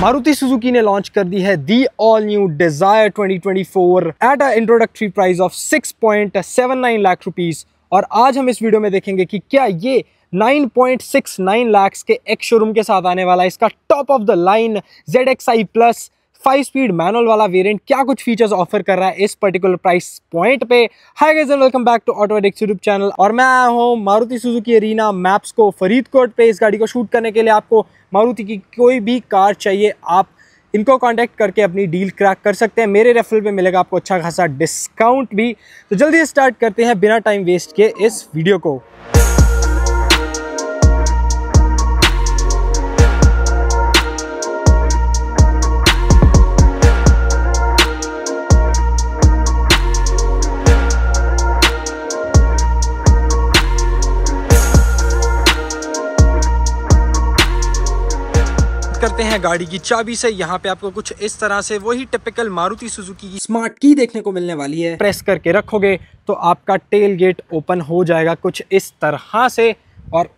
Maruti Suzuki ने launch कर दी है the all new Dzire 2024 at a introductory price of 6.79 lakh rupees और आज हम इस वीडियो में देखेंगे कि क्या ये 9.69 लाख के एक्स शोरूम के साथ आने वाला है इसका top of the line Z X I plus five speed manual वाला वेरिएंट क्या कुछ फीचर्स ऑफर कर रहा है इस पर्टिकुलर प्राइस पॉइंट पे hi guys and welcome back to auto YouTube channel और मैं आया हूँ मारुति सुजुकी अरीना मैप्स को फरीदकोट पे इस गाड़ी को शूट करने के लिए आपको मारुति की कोई भी कार चाहिए आप इनको कॉन्टैक्ट करके अपनी डील क्रैक कर सकते हैं मेरे रेफरल पर मिलेगा आपको अच्छा खासा डिस्काउंट भी तो जल्दी स्टार्ट करते हैं बिना टाइम वेस्ट के इस वीडियो को हैं गाड़ी की चाबी से यहाँ पे आपको कुछ इस तरह से वही टिपिकल मारुति सुजुकी की स्मार्ट की देखने को मिलने वाली है प्रेस करके रखोगे तो आपका टेल गेट ओपन हो जाएगा कुछ इस तरह से और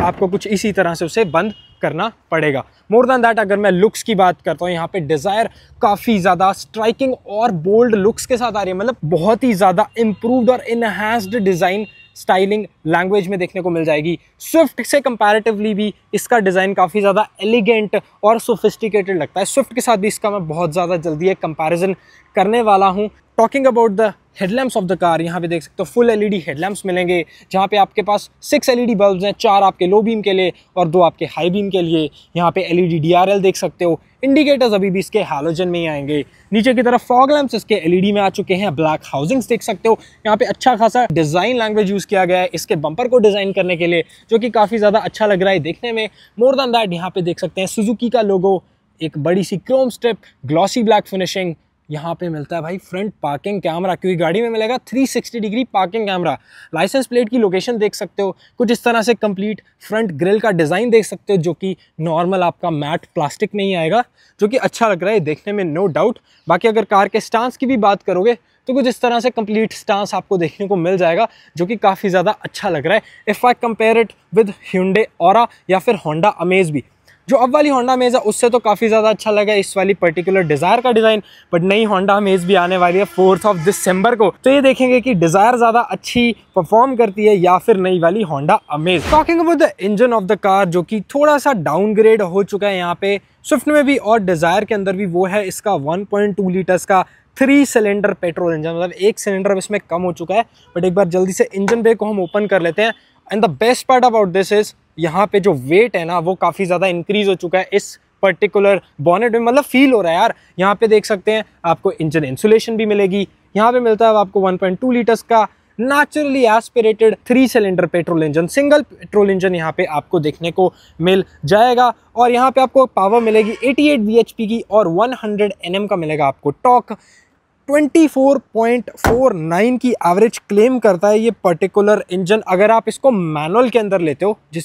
आपको कुछ इसी तरह से उसे बंद करना पड़ेगा मोर देन दैट अगर मैं लुक्स की बात करता हूँ यहाँ पे डिज़ायर काफ़ी ज़्यादा स्ट्राइकिंग और बोल्ड लुक्स के साथ आ रही है मतलब बहुत ही ज़्यादा इंप्रूव्ड और इनहेंस्ड डिज़ाइन स्टाइलिंग लैंग्वेज में देखने को मिल जाएगी स्विफ्ट से कंपैरेटिवली भी इसका डिज़ाइन काफ़ी ज़्यादा एलिगेंट और सोफिस्टिकेटेड लगता है स्विफ्ट के साथ भी इसका मैं बहुत ज़्यादा जल्दी एक कंपैरिजन करने वाला हूँ talking about the headlamps of the car यहाँ पे देख सकते हो फुल एलईडी हेडलैम्प्स मिलेंगे जहाँ पे आपके पास सिक्स एलईडी बल्ब्स हैं चार आपके लो बीम के लिए और दो आपके हाई बीम के लिए यहाँ पे एलईडी डीआरएल देख सकते हो इंडिकेटर्स अभी भी इसके हालोजन में ही आएंगे नीचे की तरफ फॉग लैम्प्स इसके एलईडी में आ चुके हैं ब्लैक हाउसिंग्स देख सकते हो यहाँ पे अच्छा खासा डिज़ाइन लैंग्वेज यूज़ किया गया है इसके बंपर को डिज़ाइन करने के लिए जो कि काफ़ी ज़्यादा अच्छा लग रहा है देखने में मोर देन दैट यहाँ पे देख सकते हैं सुजुकी का लोगो एक बड़ी सी chrome strip glossy black finishing यहाँ पे मिलता है भाई फ्रंट पार्किंग कैमरा क्योंकि गाड़ी में मिलेगा 360 degree parking camera license plate की लोकेशन देख सकते हो कुछ इस तरह से कंप्लीट फ्रंट ग्रिल का डिज़ाइन देख सकते हो जो कि नॉर्मल आपका मैट प्लास्टिक में ही आएगा जो कि अच्छा लग रहा है देखने में नो no डाउट बाकी अगर कार के स्टांस की भी बात करोगे तो कुछ इस तरह से कंप्लीट स्टांस आपको देखने को मिल जाएगा जो कि काफ़ी ज़्यादा अच्छा लग रहा है if I compare it with Hyundai और या फिर होंडा अमेज भी जो अब वाली होंडा मेज़ है उससे तो काफ़ी ज़्यादा अच्छा लगा इस वाली पर्टिकुलर डिज़ायर का डिज़ाइन बट नई होंडा मेज़ भी आने वाली है फोर्थ ऑफ दिसंबर को तो ये देखेंगे कि डिज़ायर ज़्यादा अच्छी परफॉर्म करती है या फिर नई वाली Honda Amaze talking about the engine of the car जो कि थोड़ा सा डाउनग्रेड हो चुका है यहाँ पे स्विफ्ट में भी और डिज़ायर के अंदर भी वो है इसका टू लीटर्स का थ्री सिलेंडर पेट्रोल इंजन मतलब एक सिलेंडर इसमें कम हो चुका है बट एक बार जल्दी से इंजन ब्रेक को हम ओपन कर लेते हैं and the best part about this is यहाँ पे जो वेट है ना वो काफ़ी ज़्यादा इंक्रीज़ हो चुका है इस पर्टिकुलर बॉनेट में मतलब फील हो रहा है यार यहाँ पे देख सकते हैं आपको इंजन इंसुलेशन भी मिलेगी यहाँ पे मिलता है आपको 1.2 लीटर्स का naturally aspirated three cylinder petrol engine single petrol engine यहाँ पे आपको देखने को मिल जाएगा और यहाँ पे आपको पावर मिलेगी 88 bhp की और 100 nm का मिलेगा आपको टॉक 24.49 की एवरेज क्लेम करता है ये पर्टिकुलर इंजन अगर आप इसको मैनुअल के अंदर लेते हो जिस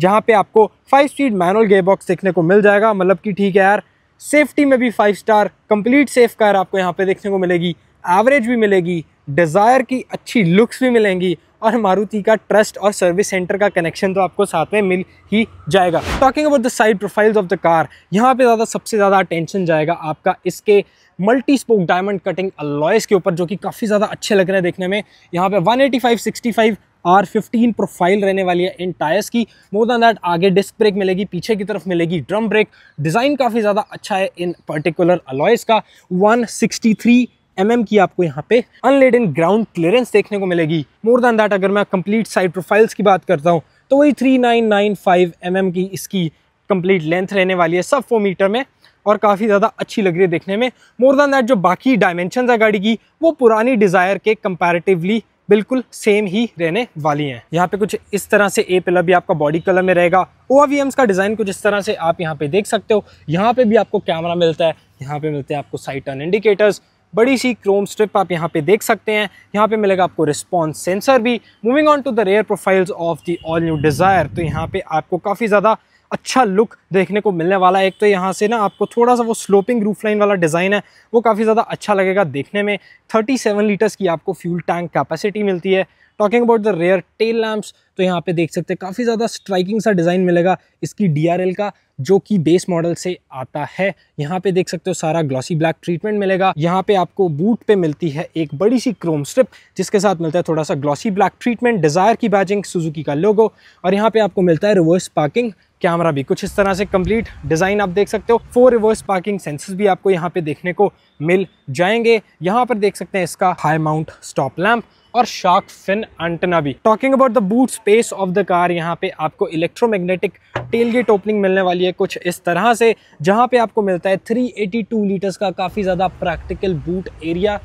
जहाँ पे आपको five speed manual gear box देखने को मिल जाएगा मतलब कि ठीक है यार सेफ्टी में भी five star complete safe car आपको यहाँ पे देखने को मिलेगी एवरेज भी मिलेगी डिज़ायर की अच्छी लुक्स भी मिलेंगी और मारुति का ट्रस्ट और सर्विस सेंटर का कनेक्शन तो आपको साथ में मिल ही जाएगा talking about the side profiles of the car यहाँ पे ज़्यादा सबसे ज़्यादा टेंशन जाएगा आपका इसके multi spoke diamond cutting alloys के ऊपर जो कि काफ़ी ज़्यादा अच्छे लग रहे हैं देखने में यहाँ पे 185 65 आर फिफ्टीन प्रोफाइल रहने वाली है इन टायर्स की मोर देन दैट आगे डिस्क ब्रेक मिलेगी पीछे की तरफ मिलेगी ड्रम ब्रेक डिज़ाइन काफ़ी ज़्यादा अच्छा है इन पर्टिकुलर अलॉयस का 163 एम mm की आपको यहाँ पे अनलेड इन ग्राउंड क्लियरेंस देखने को मिलेगी मोर देन दैट अगर मैं कंप्लीट साइड प्रोफाइल्स की बात करता हूँ तो वही three nine nine five M M की इसकी कंप्लीट लेंथ रहने वाली है सब फोर मीटर में और काफ़ी ज़्यादा अच्छी लग रही है देखने में मोर दैन दैट जो बाकी डायमेंशन है गाड़ी की वो पुरानी डिज़ायर के कंपैरेटिवली बिल्कुल सेम ही रहने वाली हैं यहाँ पे कुछ इस तरह से ए पिलर भी आपका बॉडी कलर में रहेगा ओ का डिज़ाइन कुछ इस तरह से आप यहाँ पर देख सकते हो यहाँ पर भी आपको कैमरा मिलता है यहाँ पर मिलते हैं आपको साइट टर्न इंडिकेटर्स बड़ी सी क्रोम स्ट्रिप आप यहाँ पे देख सकते हैं यहाँ पे मिलेगा आपको रिस्पॉन्स सेंसर भी moving on to the rear profiles of the all new Dzire तो यहाँ पे आपको काफ़ी ज़्यादा अच्छा लुक देखने को मिलने वाला है एक तो यहाँ से ना आपको थोड़ा सा वो स्लोपिंग रूफ लाइन वाला डिज़ाइन है वो काफ़ी ज़्यादा अच्छा लगेगा देखने में 37 लीटर्स की आपको फ्यूल टैंक कैपेसिटी मिलती है talking about the rear tail lamps तो यहाँ पे देख सकते हैं काफ़ी ज़्यादा स्ट्राइकिंग सा डिज़ाइन मिलेगा इसकी डी का जो कि बेस मॉडल से आता है यहाँ पे देख सकते हो सारा ग्लॉसी ब्लैक ट्रीटमेंट मिलेगा यहाँ पे आपको बूट पे मिलती है एक बड़ी सी क्रोम स्ट्रिप जिसके साथ मिलता है थोड़ा सा ग्लॉसी ब्लैक ट्रीटमेंट डिज़ायर की बैजिंग सुजुकी का लोगो और यहाँ पे आपको मिलता है रिवर्स पार्किंग कैमरा भी कुछ इस तरह से कंप्लीट डिज़ाइन आप देख सकते हो फोर रिवर्स पार्किंग सेंसर्स भी आपको यहाँ पे देखने को मिल जाएंगे यहाँ पर देख सकते हैं इसका हाई माउंट स्टॉप लैम्प और शार्क फिन एंटेना भी talking about the boot space of the car यहाँ पे आपको इलेक्ट्रोमैग्नेटिक टेलगेट ओपनिंग मिलने वाली है कुछ इस तरह से जहाँ पे आपको मिलता है 382 लीटर्स का काफ़ी ज़्यादा प्रैक्टिकल बूट एरिया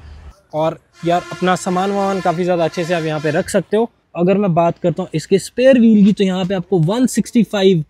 और यार अपना सामान वामान काफ़ी ज़्यादा अच्छे से आप यहाँ पे रख सकते हो अगर मैं बात करता हूँ इसके स्पेयर व्हील की तो यहाँ पे आपको 165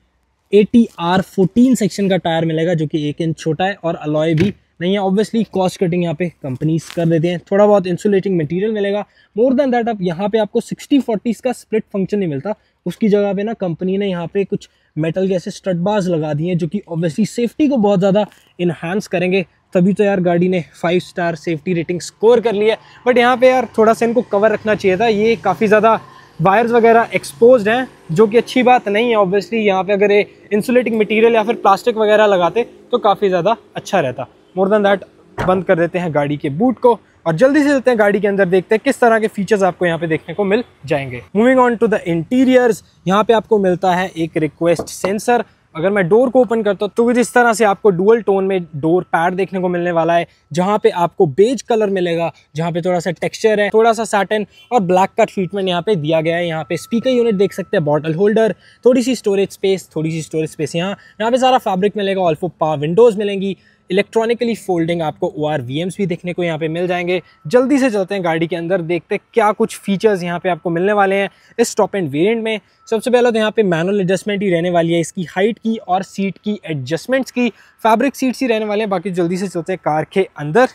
एटी आर फोर्टीन सेक्शन का टायर मिलेगा जो कि एक इंच छोटा है और अलॉय भी नहीं है ऑब्वियसली कॉस्ट कटिंग यहाँ पे कंपनीज कर देते हैं थोड़ा बहुत इंसुलेटिंग मटेरियल मिलेगा मोर देन दैट आप यहाँ पे आपको सिक्सटी फोर्टीज़ का स्प्लिट फंक्शन नहीं मिलता उसकी जगह पे ना कंपनी ने यहाँ पे कुछ मेटल के ऐसे स्टडबाज लगा दिए हैं जो कि ऑब्वियसली सेफ्टी को बहुत ज़्यादा इन्हांस करेंगे तभी तो यार गाड़ी ने five star safety rating score कर लिया बट यहाँ पे यार थोड़ा सा इनको कवर रखना चाहिए था ये काफ़ी ज़्यादा वायर्स वगैरह एक्सपोज हैं जो कि अच्छी बात नहीं है ऑब्वियसली यहाँ पे अगर ये इंसुलेटिंग मटेरियल या फिर प्लास्टिक वगैरह लगाते तो काफ़ी ज़्यादा अच्छा रहता मोर देन दैट बंद कर देते हैं गाड़ी के बूट को और जल्दी से चलते हैं गाड़ी के अंदर देखते हैं किस तरह के फीचर्स आपको यहाँ पे देखने को मिल जाएंगे moving on to the interiors यहाँ पे आपको मिलता है एक रिक्वेस्ट सेंसर अगर मैं डोर को ओपन करता हूँ तो जिस तरह से आपको डुअल टोन में डोर पैड देखने को मिलने वाला है जहाँ पे आपको बेज कलर मिलेगा जहाँ पे थोड़ा सा टेक्सचर है थोड़ा सा सैटन और ब्लैक का ट्रीटमेंट यहाँ पे दिया गया है यहाँ पे स्पीकर यूनिट देख सकते हैं बॉटल होल्डर थोड़ी सी स्टोरेज स्पेस थोड़ी सी स्टोरेज स्पेस यहाँ यहाँ पे सारा फैब्रिक मिलेगा ऑल्फो पा विंडोज़ मिलेंगी इलेक्ट्रॉनिकली फोल्डिंग आपको ओ आर भी देखने को यहाँ पे मिल जाएंगे जल्दी से चलते हैं गाड़ी के अंदर देखते हैं क्या कुछ फीचर्स यहाँ पे आपको मिलने वाले हैं इस टॉप एंड वेरिएंट में सबसे पहले तो यहाँ पे मैनुअल एडजस्टमेंट ही रहने वाली है इसकी हाइट की और सीट की एडजस्टमेंट्स की फैब्रिक सीट्स ही रहने वाले हैं बाकी जल्दी से चलते हैं कार के अंदर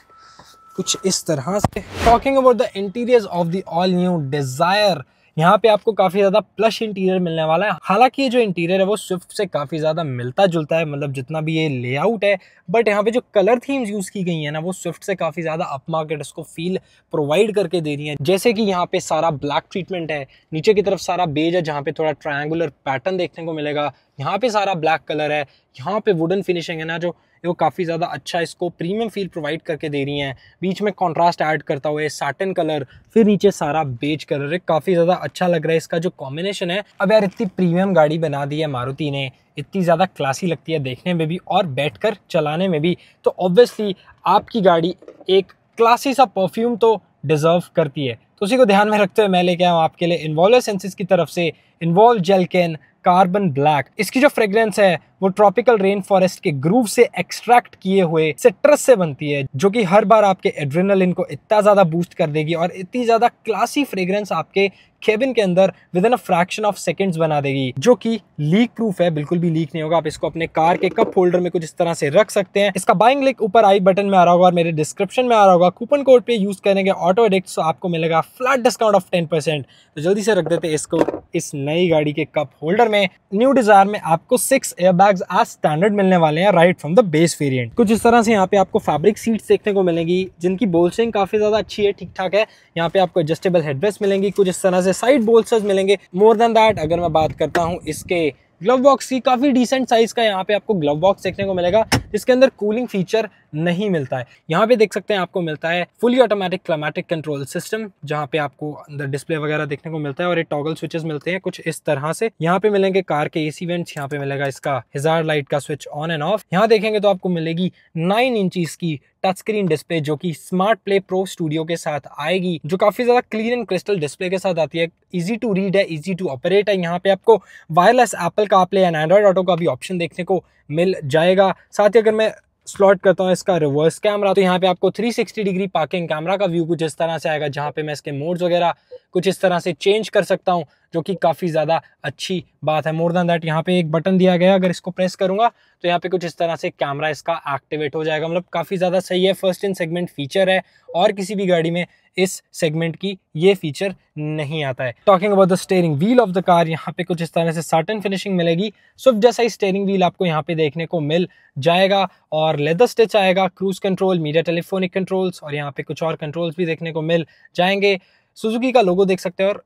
कुछ इस तरह से talking about the interiors of the all new Dzire यहाँ पे आपको काफ़ी ज़्यादा प्लश इंटीरियर मिलने वाला है हालांकि ये जो इंटीरियर है वो स्विफ्ट से काफ़ी ज़्यादा मिलता जुलता है मतलब जितना भी ये लेआउट है बट यहाँ पे जो कलर थीम्स यूज़ की गई है ना वो स्विफ्ट से काफ़ी ज़्यादा अप मार्केट फील प्रोवाइड करके दे रही है जैसे कि यहाँ पे सारा ब्लैक ट्रीटमेंट है नीचे की तरफ सारा बेज है जहाँ पे थोड़ा ट्राइंगुलर पैटर्न देखने को मिलेगा यहाँ पे सारा ब्लैक कलर है यहाँ पे वुडन फिनिशिंग है ना जो देखो काफ़ी ज़्यादा अच्छा इसको प्रीमियम फील प्रोवाइड करके दे रही हैं बीच में कॉन्ट्रास्ट ऐड करता हुआ साटन कलर फिर नीचे सारा बेच कलर है काफ़ी ज़्यादा अच्छा लग रहा है इसका जो कॉम्बिनेशन है अब यार इतनी प्रीमियम गाड़ी बना दी है मारुति ने इतनी ज़्यादा क्लासी लगती है देखने में भी और बैठ चलाने में भी तो ऑब्वियसली आपकी गाड़ी एक क्लासी सा परफ्यूम तो डिज़र्व करती है तो उसी को ध्यान में रखते हुए मैं लेके आऊँ आपके लिए इन्वॉल्व सेंसिस की तरफ से involve gel can carbon black इसकी जो फ्रेग्रेंस है वो ट्रॉपिकल रेन फॉरेस्ट के ग्रूव से एक्सट्रैक्ट किए हुए सिट्रस से बनती है जो कि हर बार आपके एड्रिनल को इतना ज़्यादा बूस्ट कर देगी और इतनी ज़्यादा क्लासी फ्रेग्रेंस आपके केबिन के अंदर within a fraction of seconds बना देगी जो कि लीक प्रूफ है बिल्कुल भी लीक नहीं होगा आप इसको अपने कार के कप होल्डर में कुछ इस तरह से रख सकते हैं इसका बाइंग लिंक ऊपर आई बटन में आ रहा होगा और मेरे डिस्क्रिप्शन में आ रहा होगा कूपन कोड पे यूज करेंगे ऑटो एडिक्ट आपको मिलेगा फ्लैट डिस्काउंट ऑफ टेन तो जल्दी से रख देते इसको इस नई गाड़ी के कप होल्डर में न्यू डिजायर में आपको सिक्स एयरबैग्स आज स्टैंडर्ड मिलने वाले हैं right from the base variant कुछ इस तरह से यहाँ पे आपको फैब्रिक सीट देखने को मिलेंगी जिनकी बोल्सिंग काफी ज्यादा अच्छी है ठीक ठाक है यहाँ पे आपको एडजस्टेबल हेडरेस्ट मिलेंगी कुछ इस तरह से साइड बोल्सर्स मिलेंगे मोर देन दैट अगर मैं बात करता हूँ इसके ग्लव बॉक्स की काफी डिसेंट साइज का यहाँ पे आपको ग्लव बॉक्स देखने को मिलेगा जिसके अंदर कूलिंग फीचर नहीं मिलता है यहाँ पे देख सकते हैं आपको मिलता है fully automatic climatic control system जहाँ पे आपको अंदर डिस्प्ले वगैरह देखने को मिलता है और ये टॉगल स्विचेस मिलते हैं कुछ इस तरह से यहाँ पे मिलेंगे कार के एसी वेंट्स यहाँ पे मिलेगा इसका हजार लाइट का स्विच ऑन एंड ऑफ यहाँ देखेंगे तो आपको मिलेगी नाइन इंचीज की टच स्क्रीन डिस्प्ले जो कि स्मार्ट प्ले प्रो स्टूडियो के साथ आएगी जो काफी ज्यादा क्लीन एंड क्रिस्टल डिस्प्ले के साथ आती है इजी टू रीड है इजी टू ऑपरेट है यहाँ पे आपको वायरलेस एप्पल का प्ले एंड एंड्रॉइड ऑटो का भी ऑप्शन देखने को मिल जाएगा साथ ही अगर मैं स्लॉट करता हूँ इसका रिवर्स कैमरा तो यहाँ पे आपको 360 डिग्री पार्किंग कैमरा का व्यू कुछ इस तरह से आएगा जहाँ पे मैं इसके मोड्स वगैरह कुछ इस तरह से चेंज कर सकता हूँ जो कि काफ़ी ज़्यादा अच्छी बात है मोर देन दैट यहाँ पे एक बटन दिया गया अगर इसको प्रेस करूँगा तो यहाँ पे कुछ इस तरह से कैमरा इसका एक्टिवेट हो जाएगा मतलब काफ़ी ज़्यादा सही है फर्स्ट इन सेगमेंट फीचर है और किसी भी गाड़ी में इस सेगमेंट की ये फीचर नहीं आता है talking about the steering wheel of the car यहाँ पे कुछ इस तरह से साटन फिनिशिंग मिलेगी सिर्फ जैसा ही स्टेयरिंग व्हील आपको यहाँ पे देखने को मिल जाएगा और लेदर स्टिच आएगा cruise control media telephonic controls और यहाँ पे कुछ और कंट्रोल्स भी देखने को मिल जाएंगे सुजुकी का लोगो देख सकते हैं और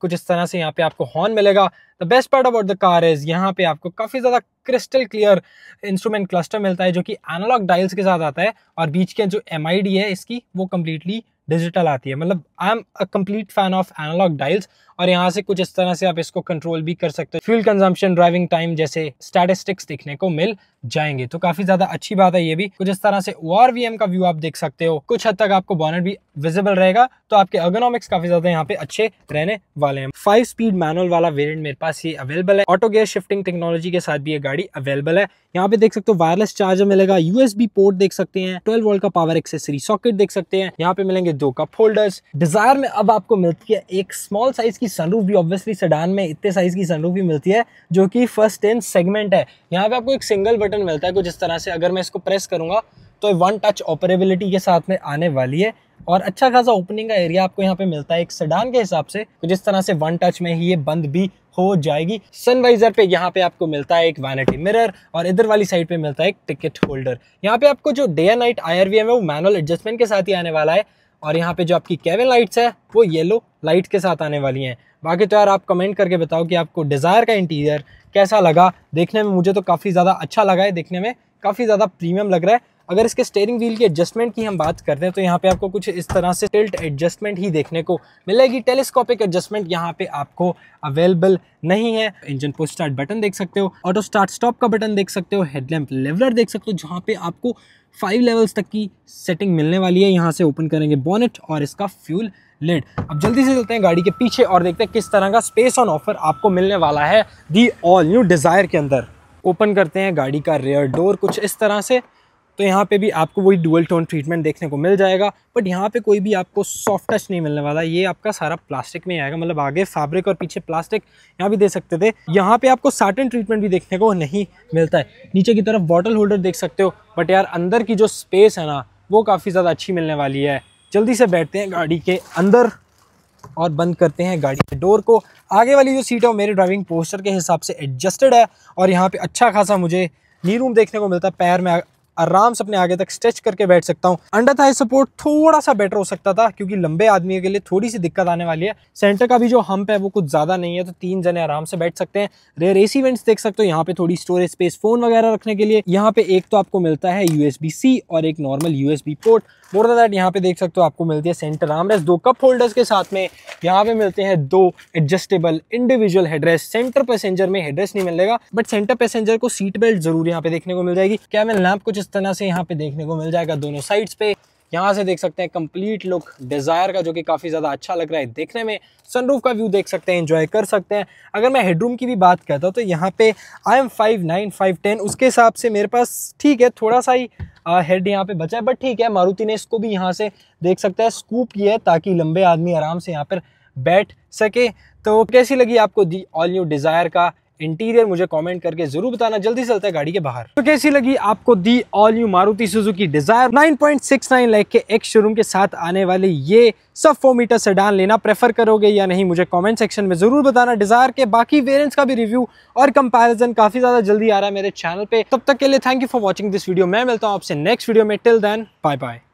कुछ इस तरह से यहाँ पे आपको हॉर्न मिलेगा the best part about the car is यहाँ पे आपको काफ़ी ज़्यादा क्रिस्टल क्लियर इंस्ट्रूमेंट क्लस्टर मिलता है जो कि एनालॉग डायल्स के साथ आता है और बीच के जो एम है इसकी वो कम्प्लीटली डिजिटल आती है मतलब I am a complete fan of analogue dials और यहाँ से कुछ इस तरह से आप इसको कंट्रोल भी कर सकते हो फ्यूल कंजम्पशन ड्राइविंग टाइम जैसे स्टेटिस्टिक्स देखने को मिल जाएंगे तो काफी ज्यादा अच्छी बात है ये भी कुछ इस तरह से ओ का व्यू आप देख सकते हो कुछ हद तक आपको बॉनेट भी विजिबल रहेगा तो आपके अगोनॉमिक्स काफी ज्यादा यहाँ पे अच्छे रहने वाले हैं फाइव स्पीड मैनुअल वाला वेरियंट मेरे पास ये अवेलेबल है ऑटो गेयर शिफ्टिंग टेक्नोलॉजी के साथ भी ये गाड़ी अवेलेबल है यहाँ पे देख सकते हो वायरलेस चार्जर मिलेगा यूएसबी पोर्ट देख सकते हैं ट्वेल्व वोल्ट का पावर एक्सेसरी सॉकेट देख सकते हैं यहाँ पे मिलेंगे दो कप होल्डर्स डिजायर में अब आपको मिलती है एक स्मॉल साइज की की सनरूफ भी ऑब्वियसली सडान में इतने साइज़ की सनरूफ भी मिलती है जो कि फर्स्ट इन सेगमेंट है यहाँ पे आपको एक सिंगल बटन मिलता है कुछ इस तरह से अगर मैं इसको प्रेस करूंगा तो वन टच ऑपरेबिलिटी के साथ में आने वाली है और अच्छा खासा ओपनिंग का एरिया आपको यहाँ पे मिलता है एक सडान के हिसाब से कुछ इस तरह से वन टच में ही ये बंद भी हो जाएगी सनवाइजर पे यहाँ पे आपको मिलता है एक वैनिटी मिरर और इधर वाली साइड पे मिलता है एक टिकट होल्डर यहाँ पे आपको जो डे एंड नाइट आई है वो मैनुअल एडजस्टमेंट के साथ ही आने वाला है और यहाँ पे जो आपकी केबिन लाइट्स है वो येलो लाइट के साथ आने वाली हैं बाकी तो यार आप कमेंट करके बताओ कि आपको डिज़ायर का इंटीरियर कैसा लगा देखने में मुझे तो काफ़ी ज़्यादा अच्छा लगा है देखने में काफ़ी ज़्यादा प्रीमियम लग रहा है अगर इसके स्टेयरिंग व्हील की एडजस्टमेंट की हम बात करते हैं तो यहाँ पे आपको कुछ इस तरह से टिल्ट एडजस्टमेंट ही देखने को मिलेगी टेलीस्कोपिक एडजस्टमेंट यहाँ पे आपको अवेलेबल नहीं है इंजन पुश स्टार्ट बटन देख सकते हो ऑटो स्टार्ट स्टॉप का बटन देख सकते हो हेडलैम्प लेवलर देख सकते हो जहाँ पे आपको फाइव लेवल्स तक की सेटिंग मिलने वाली है यहाँ से ओपन करेंगे बॉनेट और इसका फ्यूल लेड अब जल्दी से चलते हैं गाड़ी के पीछे और देखते हैं किस तरह का स्पेस ऑन ऑफर आपको मिलने वाला है दी ऑल न्यू डिज़ायर के अंदर ओपन करते हैं गाड़ी का रेयर डोर कुछ इस तरह से तो यहाँ पे भी आपको वही डुअल टोन ट्रीटमेंट देखने को मिल जाएगा बट यहाँ पे कोई भी आपको सॉफ्ट टच नहीं मिलने वाला ये आपका सारा प्लास्टिक में आएगा मतलब आगे फैब्रिक और पीछे प्लास्टिक यहाँ भी दे सकते थे यहाँ पे आपको साटन ट्रीटमेंट भी देखने को नहीं मिलता है नीचे की तरफ बॉटल होल्डर देख सकते हो बट यार अंदर की जो स्पेस है ना वो काफ़ी ज़्यादा अच्छी मिलने वाली है जल्दी से बैठते हैं गाड़ी के अंदर और बंद करते हैं गाड़ी के डोर को आगे वाली जो सीट है वो मेरे ड्राइविंग पोस्टर के हिसाब से एडजस्टेड है और यहाँ पे अच्छा खासा मुझे नी रूम देखने को मिलता है पैर में आराम से अपने आगे तक स्ट्रेच करके बैठ सकता हूँ अंडर था सपोर्ट थोड़ा सा बेटर हो सकता था क्योंकि लंबे आदमी के लिए थोड़ी सी दिक्कत आने वाली है सेंटर का भी जो हम्प है वो कुछ ज़्यादा नहीं है तो तीन जने आराम से बैठ सकते हैं रेयर एसी वेंट्स देख सकते हो यहाँ पे थोड़ी स्टोरेज स्पेस फोन वगैरह रखने के लिए यहाँ पे एक तो आपको मिलता है यूएसबी सी और एक normal USB port more than that यहाँ पे देख सकते हो आपको मिलती है सेंटर आमरेस्ट दो कप होल्डर्स के साथ में यहाँ पे मिलते हैं दो adjustable individual headrest centre passenger में हेडरेस नहीं मिलेगा बट सेंटर पैसेंजर को सीट बेल्ट जरूर यहाँ पे देखने को मिल जाएगी कैबिन लैंप कुछ इस तरह से यहाँ पे देखने को मिल जाएगा दोनों साइड्स पे यहाँ से देख सकते हैं कंप्लीट लुक डिज़ायर का जो कि काफ़ी ज़्यादा अच्छा लग रहा है देखने में सनरूफ का व्यू देख सकते हैं एंजॉय कर सकते हैं अगर मैं हेडरूम की भी बात करता हूँ तो यहाँ पे I am five nine five ten उसके हिसाब से मेरे पास ठीक है थोड़ा सा ही हेड यहाँ पे बचा है बट ठीक है मारुति ने इसको भी यहाँ से देख सकता है स्कूप किया है ताकि लंबे आदमी आराम से यहाँ पर बैठ सके तो कैसी लगी आपको दी ऑल न्यू डिज़ायर का इंटीरियर मुझे कमेंट करके जरूर बताना जल्दी चलता है गाड़ी के बाहर तो कैसी लगी आपको the all new Maruti Suzuki Dzire 9.69 lakh के एक शोरूम के साथ आने वाली ये सब फोर मीटर सेडान लेना प्रेफर करोगे या नहीं मुझे कमेंट सेक्शन में जरूर बताना डिजायर के बाकी वेरियंट्स का भी रिव्यू और कंपेरिजन काफी ज्यादा जल्दी आ रहा है मेरे चैनल पे तब तक के लिए thank you for watching this video मैं मिलता हूँ आपसे नेक्स्ट वीडियो में टिल देन बाय बाय